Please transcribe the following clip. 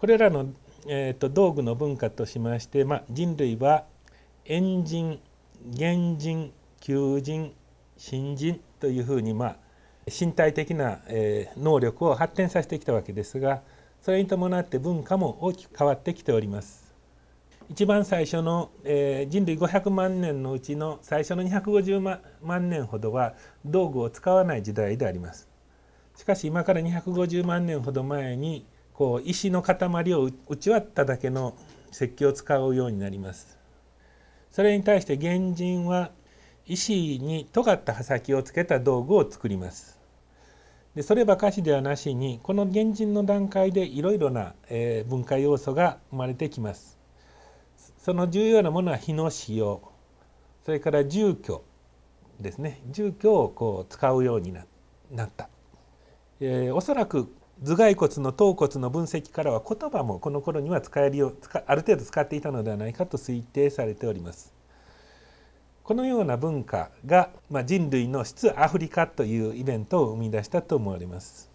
これらの、えーと、道具の文化としまして、まあ、人類は遠人原人求人新人というふうに、まあ、身体的な、えー、能力を発展させてきたわけですがそれに伴って文化も大きく変わってきております。一番最初の、えー、人類500万年のうちの最初の250万年ほどは道具を使わない時代であります。しかし今から250万年ほど前にこう石の塊を打ち割っただけの石器を使うようになります。それに対して原人は石に尖った刃先をつけた道具を作ります。でそればかしではなしにこの原人の段階でいろいろな、えー、文化要素が生まれてきます。その重要なものは火の使用それから住居ですね住居をこう使うようになった、えー、おそらく頭蓋骨の頭骨の分析からは言葉もこの頃には使えるようある程度使っていたのではないかと推定されております。このような文化が、まあ、人類の質アフリカというイベントを生み出したと思われます。